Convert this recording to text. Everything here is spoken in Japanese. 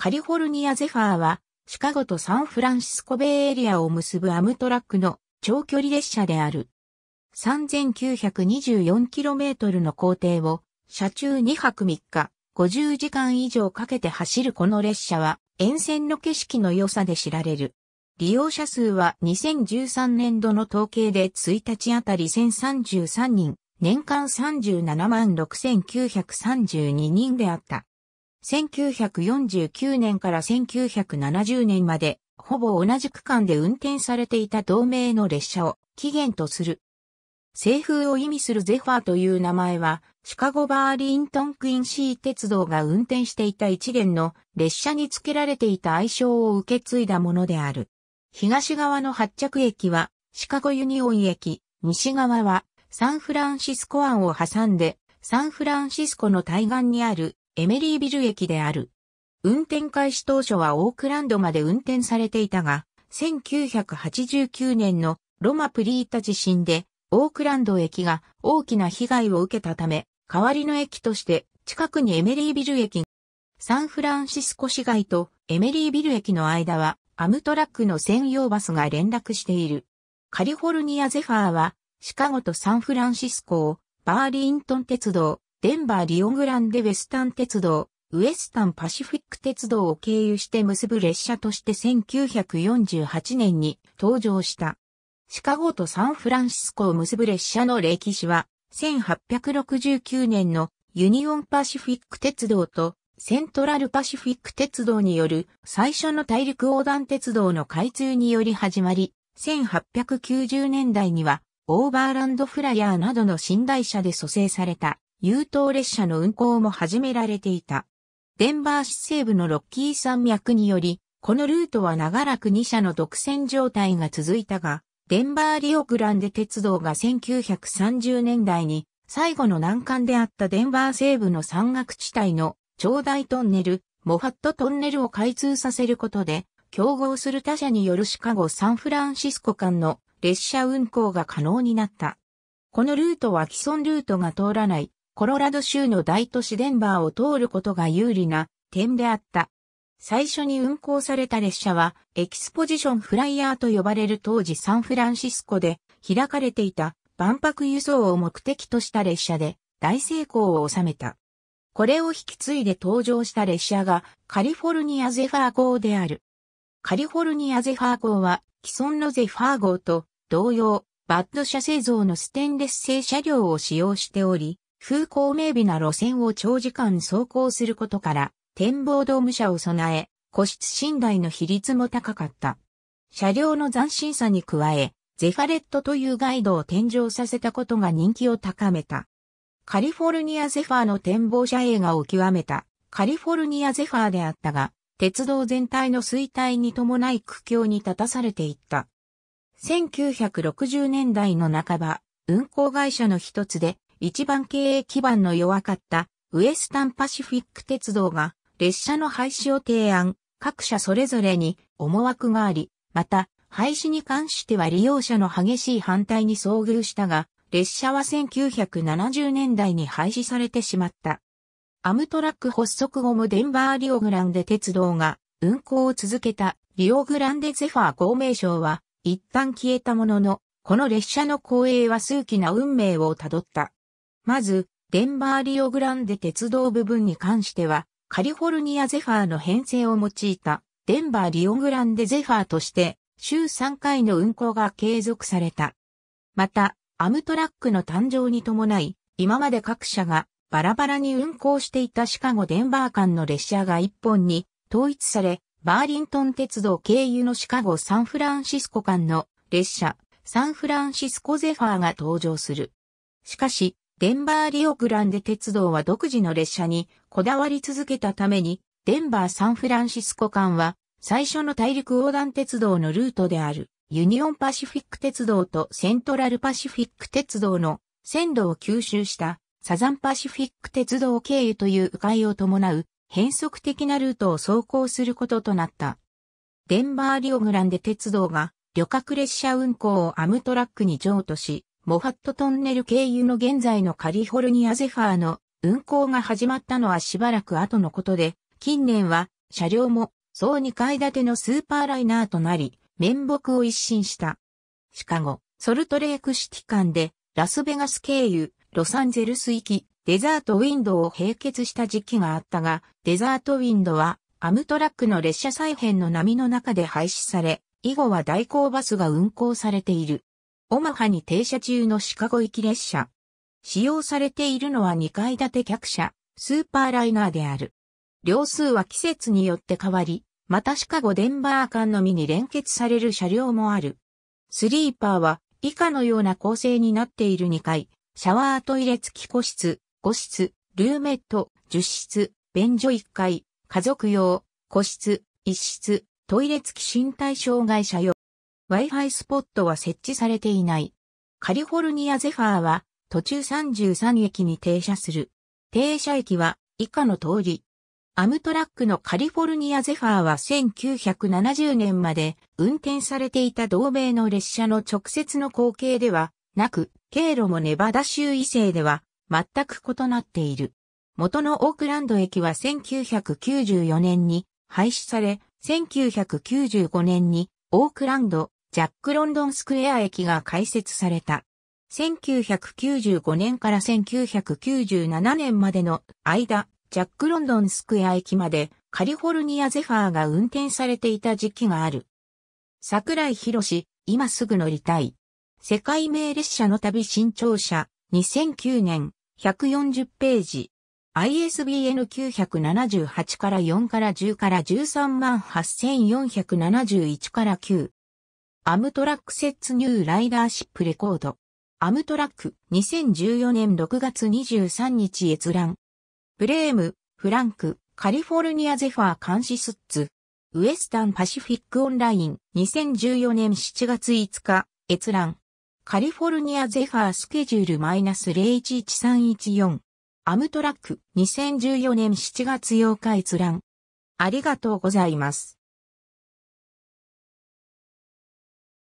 カリフォルニアゼファーは、シカゴとサンフランシスコベイエリアを結ぶアムトラックの長距離列車である。3924km の行程を、車中2泊3日、50時間以上かけて走るこの列車は、沿線の景色の良さで知られる。利用者数は2013年度の統計で1日あたり1033人、年間37万6932人であった。1949年から1970年まで、ほぼ同じ区間で運転されていた同名の列車を起源とする。西風を意味するゼファーという名前は、シカゴバーリントンクインシー鉄道が運転していた一連の列車に付けられていた愛称を受け継いだものである。東側の発着駅はシカゴユニオン駅、西側はサンフランシスコ湾を挟んでサンフランシスコの対岸にあるエメリービル駅である。運転開始当初はオークランドまで運転されていたが、1989年のロマプリータ地震で、オークランド駅が大きな被害を受けたため、代わりの駅として近くにエメリービル駅、サンフランシスコ市街とエメリービル駅の間はアムトラックの専用バスが連絡している。カリフォルニアゼファーはシカゴとサンフランシスコをバーリントン鉄道、デンバーリオグランデウェスタン鉄道、ウエスタンパシフィック鉄道を経由して結ぶ列車として1948年に登場した。シカゴとサンフランシスコを結ぶ列車の歴史は、1869年のユニオンパシフィック鉄道とセントラルパシフィック鉄道による最初の大陸横断鉄道の開通により始まり、1890年代にはオーバーランドフライヤーなどの寝台車で蘇生された。優等列車の運行も始められていた。デンバー市西部のロッキー山脈により、このルートは長らく2社の独占状態が続いたが、デンバーリオグランデ鉄道が1930年代に最後の難関であったデンバー西部の山岳地帯の長大トンネル、モファットトンネルを開通させることで、競合する他社によるシカゴ・サンフランシスコ間の列車運行が可能になった。このルートは既存ルートが通らないコロラド州の大都市デンバーを通ることが有利な点であった。最初に運行された列車は、エキスポジションフライヤーと呼ばれる当時サンフランシスコで開かれていた万博輸送を目的とした列車で大成功を収めた。これを引き継いで登場した列車がカリフォルニアゼファー号である。カリフォルニアゼファー号は既存のゼファー号と同様、バッド車製造のステンレス製車両を使用しており、風光明媚な路線を長時間走行することから、展望ドーム車を備え、個室寝台の比率も高かった。車両の斬新さに加え、ゼファレットというガイドを天井させたことが人気を高めた。カリフォルニアゼファーの展望車映画を極めたカリフォルニアゼファーであったが、鉄道全体の衰退に伴い苦境に立たされていった。1960年代の半ば、運行会社の一つで一番経営基盤の弱かったウエスタンパシフィック鉄道が列車の廃止を提案、各社それぞれに思惑があり、また廃止に関しては利用者の激しい反対に遭遇したが、列車は1970年代に廃止されてしまった。アムトラック発足後もデンバーリオグランデ鉄道が運行を続けたリオグランデゼファー公名称は一旦消えたものの、この列車の公営は数奇な運命をたどった。まず、デンバーリオグランデ鉄道部分に関しては、カリフォルニアゼファーの編成を用いた、デンバーリオグランデゼファーとして、週3回の運行が継続された。また、アムトラックの誕生に伴い、今まで各社がバラバラに運行していたシカゴ・デンバー間の列車が一本に統一され、バーリントン鉄道経由のシカゴ・サンフランシスコ間の列車、サンフランシスコゼファーが登場する。しかし、デンバーリオグランデ鉄道は独自の列車にこだわり続けたために、デンバー・サンフランシスコ間は最初の大陸横断鉄道のルートであるユニオンパシフィック鉄道とセントラルパシフィック鉄道の線路を吸収したサザンパシフィック鉄道経由という迂回を伴う変則的なルートを走行することとなった。デンバー・リオグランデ鉄道が旅客列車運行をアムトラックに譲渡し、モハットトンネル経由の現在のカリフォルニアゼファーの運行が始まったのはしばらく後のことで、近年は車両も総2階建てのスーパーライナーとなり、面目を一新した。シカゴ、ソルトレークシティ間で、ラスベガス経由、ロサンゼルス行き、デザートウィンドウを併結した時期があったが、デザートウィンドは、アムトラックの列車再編の波の中で廃止され、以後は代行バスが運行されている。オマハに停車中のシカゴ行き列車。使用されているのは2階建て客車、スーパーライナーである。両数は季節によって変わり、またシカゴ・デンバー間のみに連結される車両もある。スリーパーは以下のような構成になっている2階、シャワートイレ付き個室、5室、ルーメット、10室、便所1階、家族用、個室、1室、トイレ付き身体障害者用。Wi-Fi スポットは設置されていない。カリフォルニアゼファーは途中33駅に停車する。停車駅は以下の通り。アムトラックのカリフォルニアゼファーは1970年まで運転されていた同米の列車の直接の光景ではなく、経路もネバダ州異性では全く異なっている。元のオークランド駅は1994年に廃止され、1995年にオークランドジャック・ロンドン・スクエア駅が開設された。1995年から1997年までの間、ジャック・ロンドン・スクエア駅までカリフォルニア・ゼファーが運転されていた時期がある。桜井博士、今すぐ乗りたい。世界名列車の旅新潮社、2009年、140ページ。ISBN 978から4から10から13万8471から9。アムトラックセッツニューライダーシップレコード。アムトラック2014年6月23日閲覧。ブレーム、フランク、カリフォルニアゼファー監視スッツ。ウエスタンパシフィックオンライン2014年7月5日閲覧。カリフォルニアゼファースケジュール -011314。アムトラック2014年7月8日閲覧。ありがとうございます。